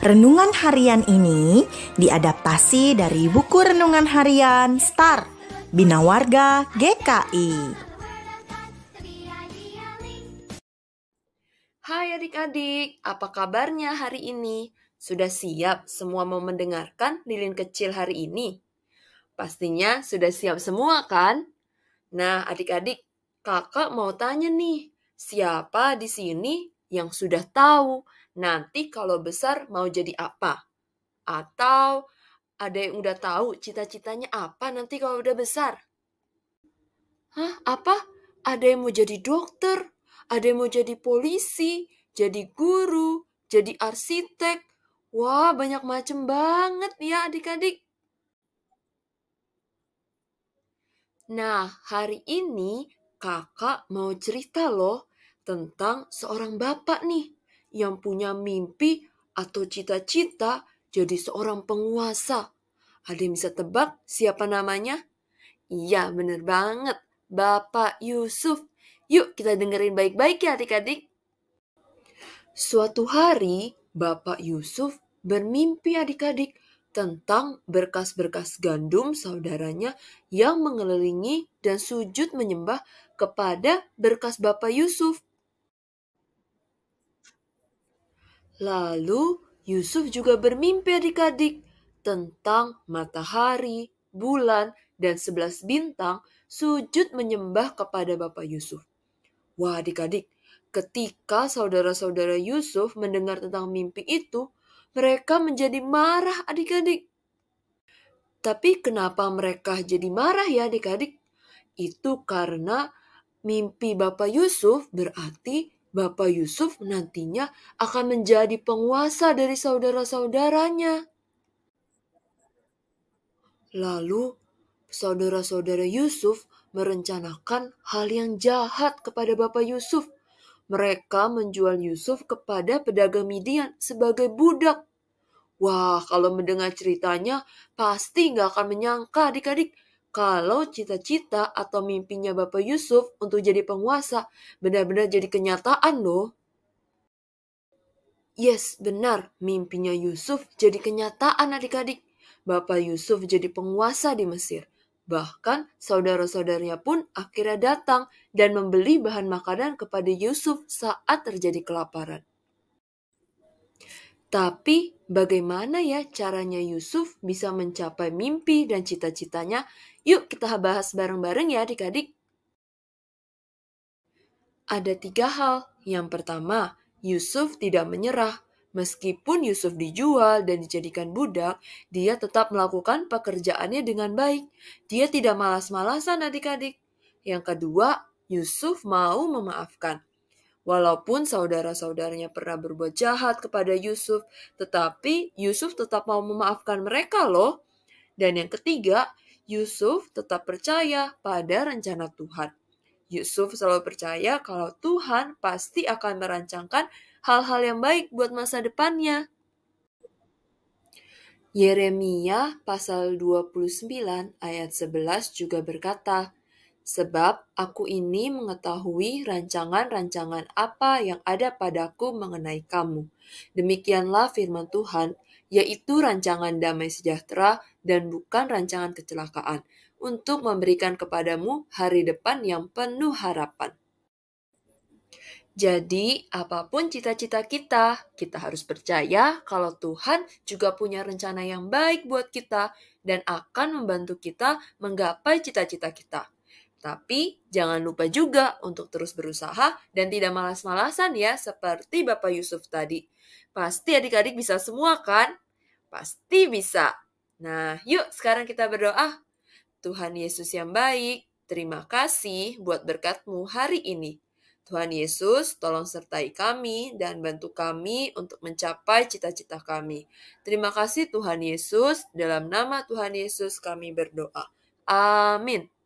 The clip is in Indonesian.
Renungan harian ini diadaptasi dari buku renungan harian Star Bina Warga GKI. Hai adik-adik, apa kabarnya hari ini? Sudah siap semua mau mendengarkan lilin kecil hari ini? Pastinya sudah siap semua kan? Nah, adik-adik, kakak mau tanya nih, siapa di sini yang sudah tahu nanti kalau besar mau jadi apa. Atau ada yang udah tahu cita-citanya apa nanti kalau udah besar. Hah, apa? Ada yang mau jadi dokter, ada yang mau jadi polisi, jadi guru, jadi arsitek. Wah, banyak macem banget ya adik-adik. Nah, hari ini kakak mau cerita loh tentang seorang bapak nih yang punya mimpi atau cita-cita jadi seorang penguasa. Ada yang bisa tebak siapa namanya? Iya, bener banget. Bapak Yusuf. Yuk kita dengerin baik-baik ya adik-adik. Suatu hari, Bapak Yusuf bermimpi adik-adik tentang berkas-berkas gandum saudaranya yang mengelilingi dan sujud menyembah kepada berkas Bapak Yusuf. Lalu Yusuf juga bermimpi adik-adik tentang matahari, bulan, dan sebelas bintang sujud menyembah kepada Bapak Yusuf. Wah adik-adik, ketika saudara-saudara Yusuf mendengar tentang mimpi itu, mereka menjadi marah adik-adik. Tapi kenapa mereka jadi marah ya adik-adik? Itu karena mimpi Bapak Yusuf berarti Bapak Yusuf nantinya akan menjadi penguasa dari saudara-saudaranya. Lalu, saudara-saudara Yusuf merencanakan hal yang jahat kepada Bapak Yusuf. Mereka menjual Yusuf kepada pedagang Midian sebagai budak. Wah, kalau mendengar ceritanya, pasti nggak akan menyangka adik-adik kalau cita-cita atau mimpinya Bapak Yusuf untuk jadi penguasa benar-benar jadi kenyataan loh. Yes, benar. Mimpinya Yusuf jadi kenyataan adik-adik. Bapak Yusuf jadi penguasa di Mesir. Bahkan saudara-saudaranya pun akhirnya datang dan membeli bahan makanan kepada Yusuf saat terjadi kelaparan. Tapi bagaimana ya caranya Yusuf bisa mencapai mimpi dan cita-citanya Yuk kita bahas bareng-bareng ya adik-adik. Ada tiga hal. Yang pertama, Yusuf tidak menyerah. Meskipun Yusuf dijual dan dijadikan budak, dia tetap melakukan pekerjaannya dengan baik. Dia tidak malas-malasan adik-adik. Yang kedua, Yusuf mau memaafkan. Walaupun saudara-saudaranya pernah berbuat jahat kepada Yusuf, tetapi Yusuf tetap mau memaafkan mereka loh. Dan yang ketiga, Yusuf tetap percaya pada rencana Tuhan. Yusuf selalu percaya kalau Tuhan pasti akan merancangkan hal-hal yang baik buat masa depannya. Yeremia pasal 29 ayat 11 juga berkata, Sebab aku ini mengetahui rancangan-rancangan apa yang ada padaku mengenai kamu. Demikianlah firman Tuhan, yaitu rancangan damai sejahtera dan bukan rancangan kecelakaan, untuk memberikan kepadamu hari depan yang penuh harapan. Jadi, apapun cita-cita kita, kita harus percaya kalau Tuhan juga punya rencana yang baik buat kita dan akan membantu kita menggapai cita-cita kita. Tapi jangan lupa juga untuk terus berusaha dan tidak malas-malasan ya seperti Bapak Yusuf tadi. Pasti adik-adik bisa semua kan? Pasti bisa. Nah, yuk sekarang kita berdoa. Tuhan Yesus yang baik, terima kasih buat berkatmu hari ini. Tuhan Yesus, tolong sertai kami dan bantu kami untuk mencapai cita-cita kami. Terima kasih Tuhan Yesus, dalam nama Tuhan Yesus kami berdoa. Amin.